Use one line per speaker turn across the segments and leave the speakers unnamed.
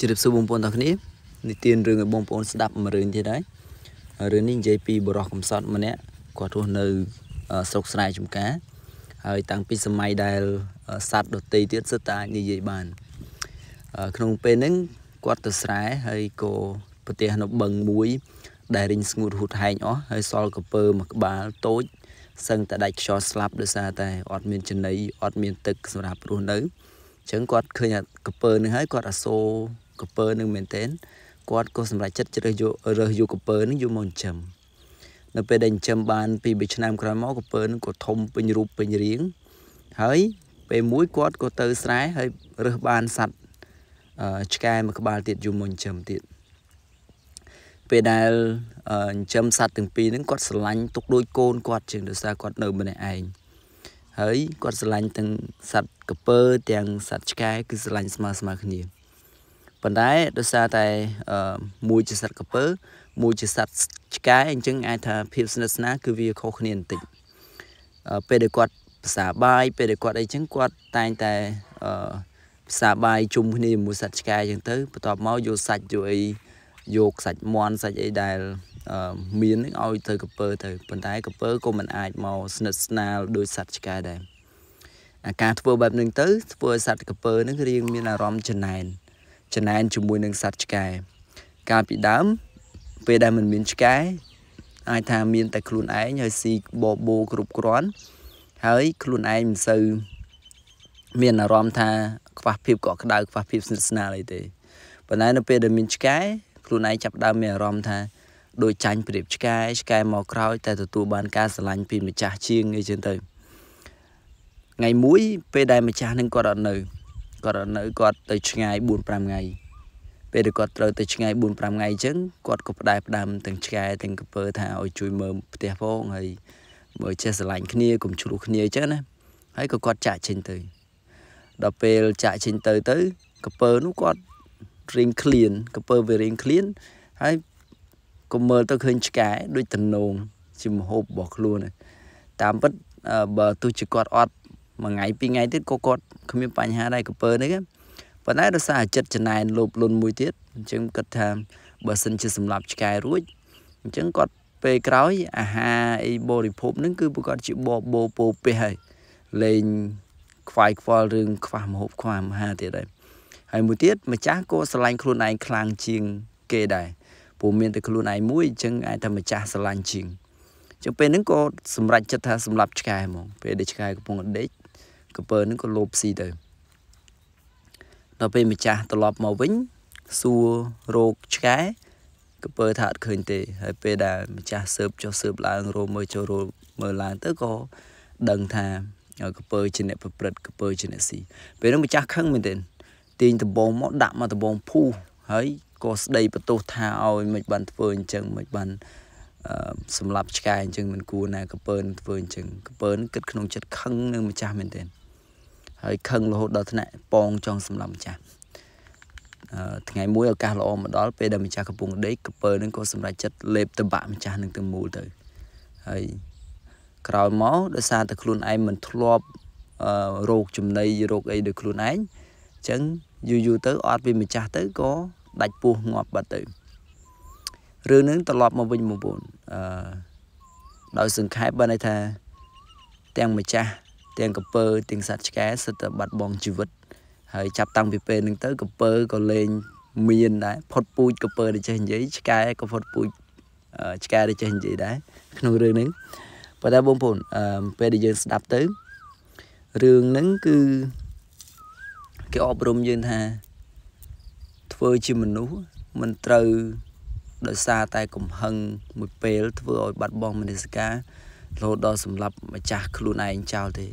ជម្រាបសួរបងប្អូនទាំងគ្នានិទានរឿងឲ្យបងប្អូនស្ដាប់មួយរឿងទៀតហើយរឿងនេះនិយាយពីបរោះកំសត់ម្នាក់គាត់រស់នៅស្រុកស្រែចំការហើយតាំងពីសម័យដែលសัตว์ដតីទៀតសិតតែនិយាយបានក្នុងពេលហ្នឹងគាត់ទៅស្រែហើយក៏ប្រទេសនៅបឹងមួយ ដែលរីងស្ងួតហូតហែងអស់ហើយសល់កពើមួយក្បាលតូចសឹងតែដាច់ខ្យល់ស្លាប់ដោយសារតែអត់មានចំណីអត់មានទឹកសម្រាប់រស់នៅអញ្ចឹងគាត់ឃើញកពើនឹងហើយគាត់អាសូរកពើនឹងមែនទែនគាត់ក៏សម្រេចចិត្តជ្រើសយករើសយកកពើនឹងយកមកចិញ្ចឹមនៅពេលដែលចិញ្ចឹមបានពី3ឆ្នាំក្រោយមកកពើនឹងក៏ធំពេញរូបពេញរាងហើយពេលមួយគាត់ក៏ទៅស្រែហើយរើសបានសัตว์ឆ្កែមួយក្បាលទៀតយកមកចិញ្ចឹមទៀតពេលដែលចិញ្ចឹមសត្វទាំងពីរហ្នឹងគាត់ស្រឡាញ់ទុកដូចកូនគាត់ជាងដោយសារគាត់នៅម្នាក់ឯងហើយគាត់ស្រឡាញ់ទាំងសត្វក្រពើទាំងសត្វឆ្កែគឺស្រឡាញ់ស្មើស្មើគ្នាប៉ុន្តែដោយសារតែមួយជាសត្វក្រពើ មួយជាសត្វឆ្កែអញ្ចឹងអាចថាភាពស្និទ្ធស្នាលគឺវាខុសគ្នាបន្តិចពេលដែលគាត់ភាសាបាយពេលដែលគាត់អីចឹងគាត់តែងតែភាសាបាយជុំគ្នាជាមួយសត្វឆ្កែចឹងទៅបន្ទាប់មកយកសាច់យកអីយកសាច់មន់សាច់អីដែលមាននឹងឲ្យទៅក្រពើទៅប៉ុន្តែក្រពើក៏មិនអាចមកស្និទ្ធស្នាលដោយសត្វឆ្កែដែរអាការធ្វើបែបនឹងទៅធ្វើឲ្យសត្វក្រពើនឹងរៀងមានអារម្មណ៍ច្នៃចំណែនជាមួយនឹងសត្វឆ្កែកាលពីដើមពេលដែលមិនមានឆ្កែអាចថាមាន តែខ្លួនឯងហើយស៊ីបបោគ្រប់គ្រាន់ហើយខ្លួនឯងមិនសូវមានអារម្មណ៍ថា ខ្វះភាពកក់ក្ដៅខ្វះភាពស្និទ្ធស្នាលអីទេប៉ុន្តែនៅពេលដែលមានឆ្កែខ្លួនឯងចាប់ដើមមានអារម្មណ៍ថាដោយចាញ់ប្រៀបឆ្កែឆ្កែមកក្រោយតែទទួលបានការស្រឡាញ់ពីម្ចាស់ជាងអីចឹងទៅថ្ងៃមួយ ពេលដែលម្ចាស់នឹងគាត់អត់នៅគាត់នៅគាត់ទៅឆ្ងាយ4 5ថ្ងៃពេលដែលគាត់ត្រូវទៅឆ្ងាយ4 5ថ្ងៃអញ្ចឹងគាត់ក៏ផ្ដែផ្ដាំទាំងឆ្កែទាំងក្រពើថាឲ្យជួយមើលផ្ទះផងហើយមើលចេះស្រឡាញ់គ្នាកុំឆ្លោះគ្នាអញ្ចឹងណាហើយក៏គាត់ចាក់ចេញទៅដល់ពេលចាក់ចេញទៅទៅក្រពើនោះគាត់រៀងឃ្លានក្រពើវារៀងឃ្លានហើយក៏មើលទៅឃើញឆ្កែដូចតំណងជាមហូបរបស់ខ្លួនតាមពិតបើទោះជាគាត់អត់មួយថ្ងៃពីរថ្ងៃទៀតក៏គាត់គ្មានបញ្ហាដែរក្រពើនេះប៉ុន្តែដោយសារចិត្តច្នែនលោភលន់មួយទៀតអញ្ចឹងគិតថាបើសិនជាសម្រាប់ឆ្កែរួចអញ្ចឹងគាត់ពេលក្រោយអាហារអីបរិភោគនឹងគឺពួកគាត់ជាបបោពោពេះហើយលេងខ្វាយខ្វល់រឿងខ្វះមហូបខ្វះមហាទៀតហើយហើយមួយទៀតម្ចាស់ក៏ស្រឡាញ់ខ្លួនឯងខ្លាំងជាង គេដែរព្រោះមានតែខ្លួនឯងមួយអញ្ចឹងអាចថាម្ចាស់ស្រឡាញ់ជាងអញ្ចឹងពេលហ្នឹងក៏សម្រេចចិត្តថាសម្រាប់ឆ្កែហ្មង ពេលដែលឆ្កែកំពុងដេកក្រពើនឹងក៏លោបស៊ីទៅដល់ពេលម្ចាស់ត្រឡប់មកវិញសួររោគឆ្កែក្រពើ ថាអត់ឃើញទេ ហើយ ពេលដែលម្ចាស់ស៊ើបចុះស៊ើបឡើងរោមមើលចូលរោមមើលឡើងទៅក៏ដឹងថាក្រពើជាអ្នក ប្រព្រឹត្តក្រពើជាអ្នកស៊ីពេលនោះម្ចាស់ខឹងមែនទេទាញដំបងមកដាក់មកដំបងភូហើយក៏ស្ដីបន្ទោសថាឲ្យមិនបានធ្វើអញ្ចឹងមិនបានសម្រាប់ឆ្កែអញ្ចឹងមិនគួរណាក្រពើនឹងធ្វើអញ្ចឹងក្រពើនឹងគិតក្នុងចិត្តខឹងនឹងម្ចាស់មែនទេហើយខឹងរហូតដល់ថ្នាក់ប៉ងចង់សម្លាប់ម្ចាស់ថ្ងៃមួយឱកាសល្អមកដល់ពេលដែលម្ចាស់កំពុងដេកក្ពើនឹងក៏សម្រេចចិត្តលេបតបាក់ម្ចាស់នឹងទាំងមូលទៅហើយក្រោយមកដោយសារតែខ្លួនឯងមិនធ្លាប់រោគចំណីរោគអីដោយខ្លួនឯងអញ្ចឹងយូរយូរទៅអត់ពីម្ចាស់ទៅក៏ដាច់ពោះងាប់បាត់ទៅរឿងនឹងត្រឡប់មកវិញបងប្អូនអឺដោយសង្ខេបបានន័យថា ទាំងម្ចាស់ទាំងកពើទាំងសត្វឆ្កែសិតតែបាត់បង់ជីវិតហើយចាប់តាំងពីពេលហ្នឹងទៅកពើក៏លែងមានដែរផុតពូជកពើដែលចេះនិយាយឆ្កែក៏ផុតពូជឆ្កែដែលចេះនិយាយដែរក្នុងរឿងហ្នឹងប៉ុន្តែបងប្អូនពេលដែលយើងស្ដាប់ទៅរឿងហ្នឹងគឺគេអប់រំយើងថាធ្វើជាមនុស្សមិនត្រូវដោយសារតែកំហឹងមួយពេល ធ្វើឲ្យបាត់បង់មនសិការរហូតដល់សម្លាប់ម្ចាស់ខ្លួនឯងចោលទេ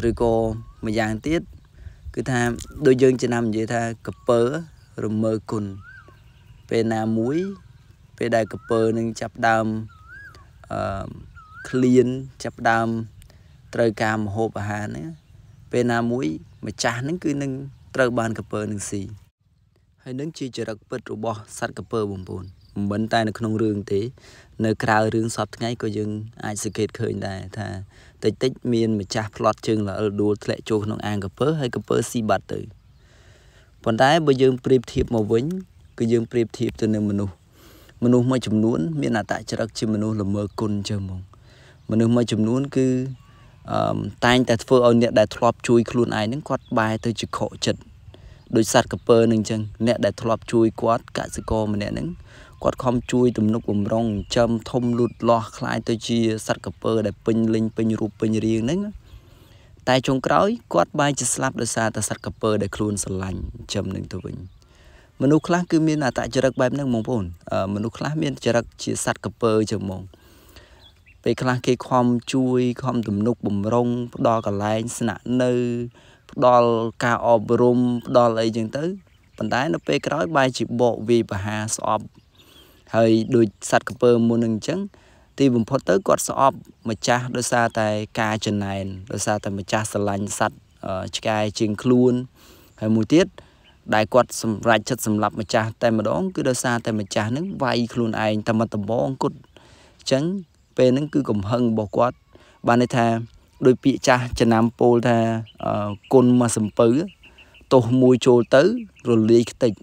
ឬក៏មួយយ៉ាងទៀតគឺថាដូចយើងចំណាំនិយាយថាកពើរមើគុណពេលណាមួយ ពេលដែលកពើនឹងចាប់ដើមអឺក្លៀនចាប់ដើមត្រូវការមហូបអាហារហ្នឹងពេលណាមួយម្ចាស់ហ្នឹងគឺនឹងត្រូវបានកពើនឹងស៊ីហើយនឹងជាចរិតពិត របស់សត្វកពើបងប្អូនមិនតែនៅក្នុងរឿងទេនៅក្រៅរឿងសពថ្ងៃក៏យើងអាចសង្កេតឃើញដែរថាតិចតិចមានម្ចាស់ផ្លត់ជើងល្អិលដួលធ្លាក់ចូលក្នុងអាងកពើហើយកពើស៊ីបាត់ទៅប៉ុន្តែបើយើងប្រៀបធៀបមកវិញគឺយើងប្រៀបធៀបទៅនឹងមនុស្សមនុស្សមួយចំនួនមានអត្តចរិតជាមនុស្សល្មើគុណចឹងហ្មងមនុស្សមួយចំនួន គឺអឺតែងតែធ្វើឲ្យអ្នកដែលធ្លាប់ជួយខ្លួនឯងហ្នឹងគាត់បែរទៅជាខកចិត្តដោយសัตว์កពើនឹងចឹងអ្នកដែលធ្លាប់ជួយគាត់កសិករម្នាក់ហ្នឹងគាត់ខំជួយទំនុកបំរុងចិញ្ចឹមធំលូតលាស់คล้ายទៅជាសត្វក្រពើដែលពេញលេញពេញរូបពេញរាងហ្នឹងតែចុងក្រោយគាត់បែរជាស្លាប់ដោយសារតែសត្វក្រពើដែលខ្លួនស្រឡាញ់ចិញ្ចឹមនឹងទៅវិញមនុស្សខ្លះគឺមានអតចរិតបែបហ្នឹងបងប្អូនមនុស្សខ្លះមានចរិតជាសត្វក្រពើចឹងហ្មងពេលខ្លះគេខំជួយខំទំនុកបំរុងផ្ដល់កន្លែងស្នាក់នៅផ្ដល់ការអប់រំផ្ដល់អីចឹងទៅប៉ុន្តែនៅពេលក្រោយបែរជាបោកវាយប្រហាស្អប់ហើយដូចសត្វក្រពើមុននឹងអញ្ចឹង ទីបំផុតទៅគាត់ស្អប់ម្ចាស់ដោយសារតែ ការចំណែនដោយសារតែម្ចាស់ស្រឡាញ់សត្វឆ្កែជាងខ្លួនហើយមួយទៀតដែលគាត់សម្រេចចិត្តសម្លាប់ម្ចាស់តែម្ដង គឺដោយសារតែម្ចាស់នឹងវាយខ្លួនឯងតែមកដំបងគាត់អញ្ចឹងពេលហ្នឹង គឺកំហឹងរបស់គាត់បានន័យថាដោយពាក្យចាស់ចំណាំពោលថាគុណមកសំពៅទោះមួយចូលទៅរលាយខ្ទេច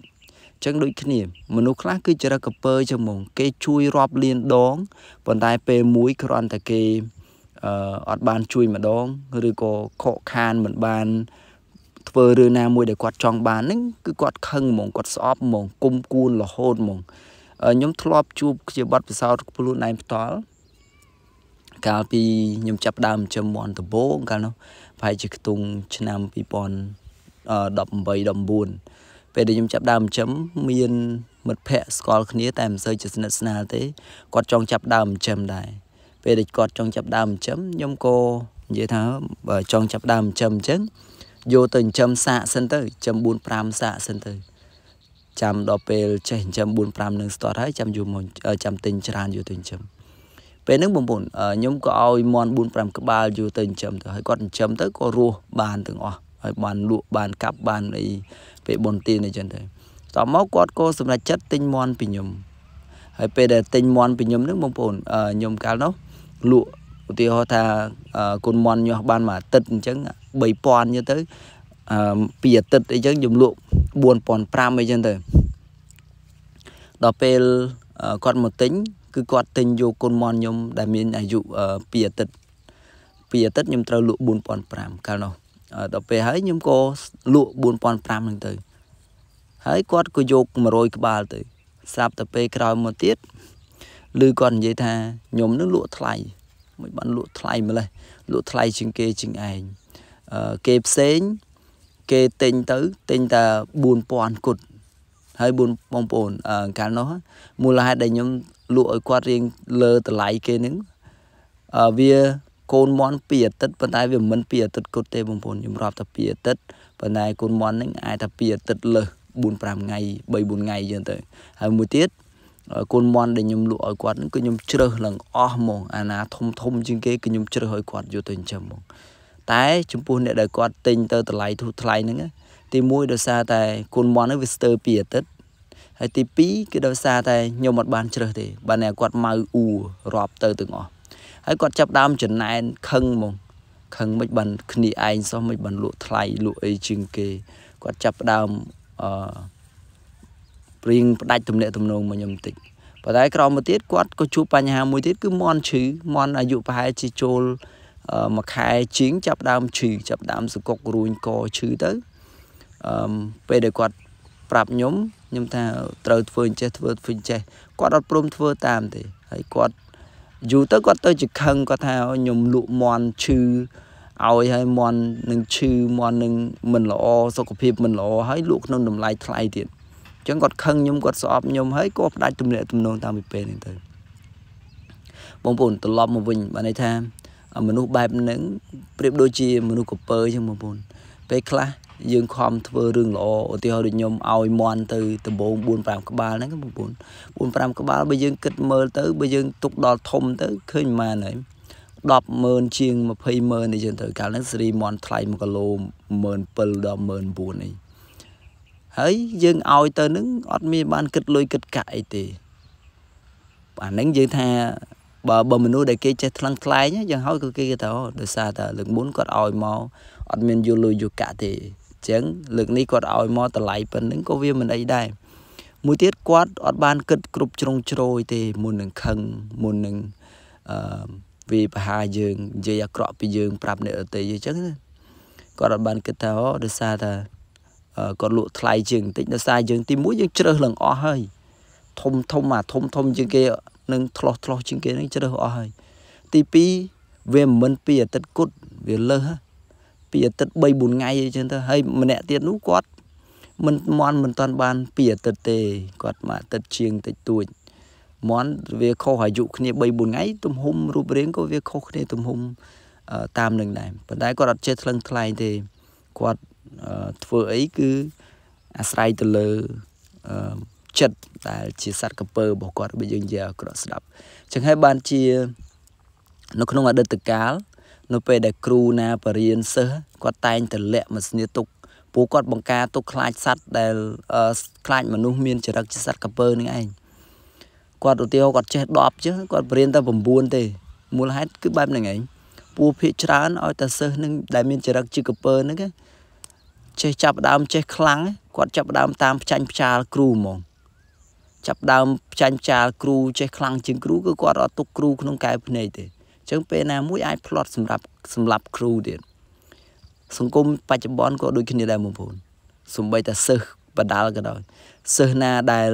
ចឹងដូចគ្នាមនុស្សខ្លះគឺចរិតកពើចឹងហ្មងគេ ជួយរាប់លានដងប៉ុន្តែពេលមួយគ្រាន់តែគេអឺអត់បានជួយម្ដងឬក៏ខកខានមិនបានធ្វើរឿងណាមួយដែលគាត់ចង់បានហ្នឹងគឺគាត់ខឹងហ្មងគាត់ស្អប់ហ្មងគុំគួនរហូតហ្មងខ្ញុំធ្លាប់ជួបជាបទពិសោធន៍ខ្លួនឯងផ្ទាល់កាលពីខ្ញុំចាប់ដើមចំមន់ដំបូងកាលនោះប្រហែលជាខ្ទង់ឆ្នាំ2018 19ពេលដែលខ្ញុំចាប់ដើមចិញ្ចឹមមានមិត្តភ័ក្តិស្គាល់គ្នាតែមិនសូវជាស្និទ្ធស្នាលទេគាត់ចង់ចាប់ដើមចិញ្ចឹមដែរពេលដែលគាត់ចង់ចាប់ដើមចិញ្ចឹមខ្ញុំក៏និយាយថាបើចង់ចាប់ដើមចិញ្ចឹមអញ្ចឹងយកទៅចិញ្ចឹមសាកសិនទៅចិញ្ចឹម4 5សាកសិនទៅចាំដល់ពេលចេះចិញ្ចឹម4 5នឹងស្ទាត់ហើយចាំយកមកចាំទិញច្រើនយកទៅចិញ្ចឹមពេលហ្នឹងបងប្អូនខ្ញុំក៏ឲ្យមន់4 5ក្បាលយកទៅចិញ្ចឹមទៅហើយគាត់ចិញ្ចឹមទៅក៏រស់បានទាំងអស់ឲ្យបានលក់បានកាប់បានអីពេលបនទានអីចឹងទៅតោះមកគាត់ក៏សម្រេចចិត្តទិញមន់ពីខ្ញុំហើយពេលដែលទិញមន់ពីខ្ញុំនឹងបងប្អូនខ្ញុំកាលនោះលក់ឧទាហរណ៍ថាគុណមន់ញាស់បានមួយអាទិត្យអញ្ចឹង3000យើទៅពីអាទិត្យអីចឹងខ្ញុំលក់4500អីចឹងទៅដល់ពេលគាត់មកទិញគឺគាត់ទិញយកគុណមន់ខ្ញុំដែលមានអាយុពីអាទិត្យពីអាទិត្យខ្ញុំត្រូវលក់4500កាលនោះដល់ពេលហើយខ្ញុំក៏លក់4500ហ្នឹងទៅ ហើយគាត់ក៏យក100ក្បាលទៅស្រាប់តែពេលក្រោយមកទៀតឬគាត់និយាយថាខ្ញុំនឹងលក់ថ្លៃមិនបានលក់ថ្លៃម្លេះលក់ថ្លៃជាងគេជាងឯងគេផ្សេងគេទិញទៅទិញតែ4000គុតហើយបងប្អូនកាលនោះមូលហេតុដែលខ្ញុំលក់ឲ្យគាត់រៀងលើតម្លៃគេនឹងវាកូនមន់ពីអាទិត្យប៉ុន្តែវាមិនពីអាទិត្យគត់ទេបងប្អូនខ្ញុំរាប់ថាពីអាទិត្យប៉ុន្តែកូនមន់ហ្នឹងអាចថាពីអាទិត្យលើស4 5ថ្ងៃ3 4ថ្ងៃអញ្ចឹងទៅហើយមួយទៀតកូនមន់ដែលខ្ញុំលក់ឲ្យគាត់ហ្នឹងគឺខ្ញុំជ្រើសឡើងអស់ហ្មងអាណាធំធំជាងគេគឺខ្ញុំជ្រើសឲ្យគាត់យកទៅចិញ្ចឹមហ្មងតែ ចំពោះអ្នកដែលគាត់ទិញទៅតម្លៃធូរថ្លៃហ្នឹងទី1ដោយសារតែកូនមន់ហ្នឹងវាស្ទើរពីអាទិត្យហើយទី2គឺដោយសារតែខ្ញុំអត់បានជ្រើសទេបើអ្នកគាត់ម៉ៅអ៊ូរាប់ទៅទាំងអស់ហើយគាត់ចាប់ដើមចំណែនខឹងមកខឹងមិនបានគ្នាឯងសោះមិនបានលក់ថ្លៃលក់អីជាងគេគាត់ចាប់ដើមអឺព្រៀងផ្ដាច់ទំនាក់ទំនងមកខ្ញុំបន្តិចប៉ុន្តែក្រោយមកទៀតគាត់ក៏ជួបបញ្ហា មួយទៀតគឺមន់ឈឺមន់អាយុប្រហែលជាចូលមួយខែជាងចាប់ដើមឈឺចាប់ដើមសកុករួញកឈឺទៅអឺពេលដែលគាត់ប្រាប់ខ្ញុំខ្ញុំថាត្រូវធ្វើអញ្ចេះធ្វើធ្វើអញ្ចេះគាត់អត់ព្រមធ្វើតាមទេហើយគាត់យូរទៅគាត់ទៅជាខឹងគាត់ថាខ្ញុំលក់មន់ឈឺឲ្យហើយមន់នឹងឈឺមន់នឹងមិនល្អសុខភាពមិនល្អហើយលក់ក្នុងតម្លៃថ្លៃទៀតអញ្ចឹងគាត់ខឹងខ្ញុំគាត់ស្អប់ខ្ញុំហើយគាត់ផ្ដាច់ទំនាក់ទំនងតាមពីពេលហ្នឹងទៅបងប្អូនត្រឡប់មកវិញបានន័យថាមនុស្សបែបហ្នឹងប្រៀបដូចជា មនុស្សកពើអញ្ចឹងបងប្អូនពេលខ្លះយើងខំធ្វើរឿងល្អឧទាហរណ៍ដូចខ្ញុំឲ្យមន់ទៅដំបង4 5ក្បាលហ្នឹងបងប្អូន4 5ក្បាលបើយើងគិតមើលទៅ បើយើងទុកដល់ធំទៅឃើញប៉ុន្មានហើយ100000ជាង20000អីចឹងទៅកាលហ្នឹងសេរីមន់ថ្លៃ1គីឡូ17000ដល់14000អីហើយយើងឲ្យទៅនឹងអត់មានបានគិតលុយគិតកាក់អីទេអាហ្នឹងយើងថាបើបើមនុស្សដែលគេចេះថ្លឹងថ្លែងយ៉ាងហោចក៏គេគេថាដោយសារតែលើកមុនគាត់ឲ្យមកអត់មានយល់លុយយកកាក់ទេចឹងលើកនេះគាត់ឲ្យមកតម្លៃប៉ុណ្្នឹងក៏វាមិនអីដែរមួយទៀតគាត់អត់បានគិតគ្រប់ជ្រុងជ្រោយទេមុននឹងខឹងមុននឹងអឺវាប្រហាយើងនិយាយអាក្រក់ពីយើងប្រាប់អ្នកដទៃយើងចឹងណាគាត់អត់បានគិតថាអូដោយសារថាគាត់លក់ថ្លៃជាងបន្តិចដោយសារយើង ទីមួយយើងជ្រើសឡើងអស់ហើយធំធំអាធំធំជាងគេនឹងឆ្លោះឆ្លោះជាងគេនឹងជ្រើសអស់ហើយទី2វាមិនពីអតិតគុតវាលើសពីអាទិត្យ3 4ថ្ងៃអីចឹងទៅហើយម្នាក់ទៀតនោះគាត់មិនមន់មិនតាន់បានពីអាទិត្យទេគាត់មកអាទិត្យជាងតិចតួចមន់វាខុសអាយុគ្នា3 4ថ្ងៃទំហំរូបរាងក៏វាខុសគ្នាទំហំតាមនឹងដែរប៉ុន្តែគាត់អត់ចេះថ្លឹងថ្លែងទេគាត់ធ្វើអីគឺអាស្រ័យទៅលើចិត្តដែលជាសត្វកពើរបស់គាត់បើយើងនិយាយឲ្យក្រក់ស្ដាប់ចឹងហើយបានជានៅក្នុងអតីតកាលនៅពេលដែលគ្រូណាបរៀនសិស្សគាត់តែងតែលាក់មកស្នៀទុកពូគាត់បង្ការទុកខ្លាចសัตว์ដែលខ្លាចមនុស្សមានចរិតជាសัตว์កពើនឹងឯងគាត់ឧទាហរណ៍គាត់ចេះ10ចឹងគាត់បរៀនតែ9ទេមូលហេតុគឺបែបហ្នឹងឯងពូភាកច្រើនឲ្យតែសិស្សនឹងដែលមានចរិតជាកពើហ្នឹងចេះចាប់ដើមចេះខ្លាំងគាត់ចាប់ដើមតាមផ្ចាញ់ផ្ចាលគ្រូហ្មងចាប់ដើមផ្ចាញ់ផ្ចាលគ្រូចេះខ្លាំងជាងគ្រូគឺគាត់អត់ទុកគ្រូក្នុងកែវភ្នែកទេចឹងពេលណាមួយអាចផ្លត់សម្រាប់សម្រាប់គ្រូទៀតសង្គមបច្ចុប្បន្នក៏ដូចគ្នាដែរបងប្អូន សំបីតែសិស្សបដាល់ក៏ដោយសិស្សណាដែល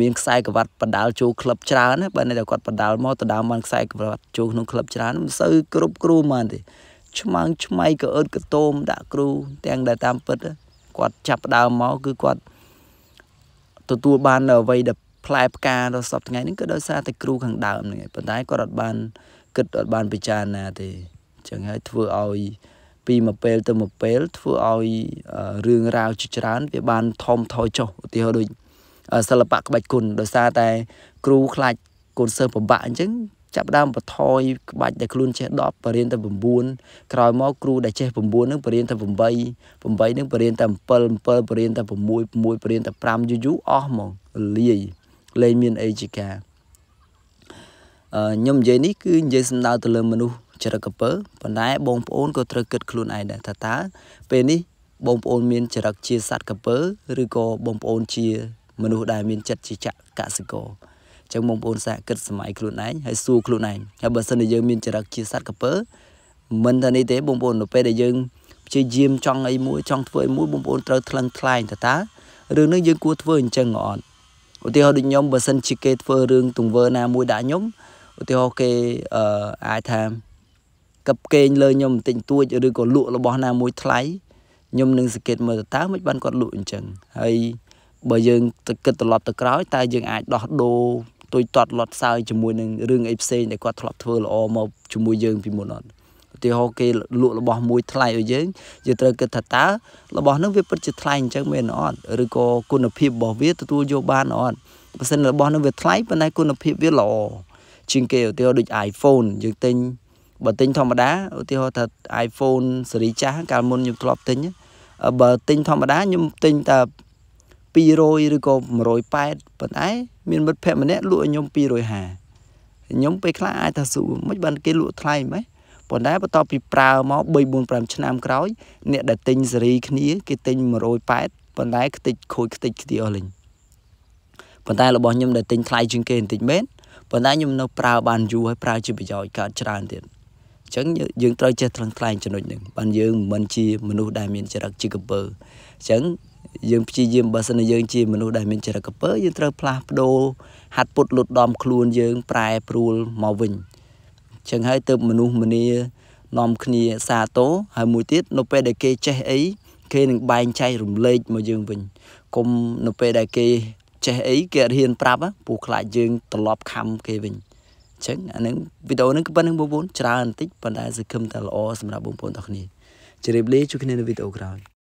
មានខ្សែក្រវ៉ាត់បដាល់ចូលក្លឹបច្រើនណាបើនៅតែគាត់បដាល់មកទៅដើមបានខ្សែក្រវ៉ាត់ចូលក្នុងក្លឹបច្រើនមិនសូវគ្រប់គ្រូមែនទេឆ្មាំងឆ្មៃក៏អឺតកតោមដាក់គ្រូទាំងដែលតាមពិតគាត់ចាប់ដើមមកគឺគាត់ទទួលបានអ្វីដែលផ្លែផ្កាដល់សប្តាហ៍ថ្ងៃនេះគឺដោយសារតែគ្រូខាងដើមហ្នឹងឯងប៉ុន្តែគាត់អត់បានគិតអត់បានពិចារណាទេអញ្ចឹងហើយធ្វើឲ្យពីមួយពេលទៅមួយពេលធ្វើឲ្យរឿងរ៉ាវជាច្រើនវាបានថមថយចុះឧទាហរណ៍ដូចសិល្បៈក្បាច់គុណដោយសារតែគ្រូខ្លាចកូនសិស្សពិបាកអញ្ចឹងចាប់ដើមបន្ថយក្បាច់ដែលខ្លួនចេះ10បរៀនទៅ9ក្រោយមកគ្រូដែលចេះ9នឹងបរៀនទៅ8 8នឹងបរៀនទៅ7 7បរៀនទៅ6 6បរៀនទៅ5យូរយូរអស់ហ្មងលាយលែងមានអីជាការខ្ញុំនិយាយនេះគឺនិយាយសំដៅទៅលើមនុស្សចរិតកពើប៉ុន្តែបងប្អូនក៏ត្រូវគិតខ្លួនឯងដែរថាតើពេលនេះបងប្អូនមានចរិតជាសត្វកពើឬក៏បងប្អូនជា មនុស្សដែលមានចិត្តជាចក្រកសិករអញ្ចឹងបងប្អូនសាកគិតសម័យខ្លួនឯងហើយសួរខ្លួនឯងហើយបើសិនជាយើងមានចរិតជាសត្វកពើមិនថានេះទេ បងប្អូនទៅពេលដែលយើងព្យាយាមចង់អីមួយចង់ធ្វើអីមួយបងប្អូនត្រូវថ្លឹងថ្លែងតើតើរឿងនេះយើងគួរធ្វើអញ្ចឹងអត់ឧទាហរណ៍ដូចខ្ញុំបើសិនជាគេធ្វើរឿងទង្វើណាមួយដាក់ខ្ញុំឧទាហរណ៍គេអឺអាចថាកັບគេងលើខ្ញុំបន្តិចបន្តួចឬក៏លក់របស់ណាមួយថ្លៃខ្ញុំនឹងសង្កេតមើលទៅតើមិនបានគាត់លក់អញ្ចឹងហើយបើយើងទៅគិតត្រឡប់ទៅក្រោយតើយើងអាចដោះដូរទុយតត់លត់សើជាមួយនឹងរឿងអីផ្សេងដែលគាត់ធ្លាប់ធ្វើល្អមកជាមួយយើងពីមុនអត់ឧទាហរណ៍គេលក់របស់មួយថ្លៃឲ្យយើងយើងត្រូវគិតថាតើរបស់នោះវាពិតជាថ្លៃអញ្ចឹងមែនអត់ឬក៏គុណភាពរបស់វាទទួលយកបានអត់បើសិនរបស់នោះវាថ្លៃប៉ុន្តែគុណភាពវាល្អជាងគេឧទាហរណ៍ដូច iPhone យើងទិញបើទិញធម្មតាឧទាហរណ៍ថា iPhone ស៊េរីចាស់កាលមុនខ្ញុំធ្លាប់ទិញបើទិញធម្មតាខ្ញុំទិញតែ200ឬក៏180ប៉ុន្តែមានមិត្តភ័ក្តិម្នាក់លក់ឲ្យខ្ញុំ250ខ្ញុំពេលខ្លះអាចថាសួរមិនបានគេលក់ថ្លៃម៉េចប៉ុន្តែបន្ទាប់ពីប្រើមក3 4 5ឆ្នាំក្រោយអ្នកដែលទិញស៊េរីគ្នា គេទិញ180ប៉ុន្តែខ្ទេចខូចខ្ទេចខ្ទីអស់លេងប៉ុន្តែរបស់ខ្ញុំដែលទិញថ្លៃជាងគេបន្តិចមែនប៉ុន្តែខ្ញុំនៅ ប្រើបានយូរហើយប្រើជាប្រយោជន៍កើតច្រើនទៀតអញ្ចឹងយើងត្រូវចេះថ្លឹងថ្លែងចំណុចហ្នឹងបានយើងមិនជាមនុស្សដែលមានចរិតជាកពើអញ្ចឹងយើងព្យាយាមបើសិនយើងជាមនុស្សដែលមានចរិតកពើយើងត្រូវផ្លាស់ប្ដូរហាត់ពុតលុតដំខ្លួនយើងប្រែប្រួលមកវិញអញ្ចឹងហើយទៅមនុស្សម្នានាំគ្នាសាទោហើយមួយទៀតនៅពេលដែលគេចេះអីគេនឹងបែងចែករំលែកមកយើងវិញគុំនៅពេលដែលគេចេះអីគេអត់ហ៊ានប្រាប់ព្រោះខ្លាចយើងត្រឡប់ខំគេវិញអញ្ចឹងអានឹងវីដេអូហ្នឹងគឺប៉ុណ្្នឹងបងប្អូន ច្រើនបន្តិចប៉ុន្តែសង្ឃឹមតែល្អសម្រាប់បងប្អូនទាំងគ្នាជម្រាបលាជួបគ្នានៅវីដេអូក្រោយ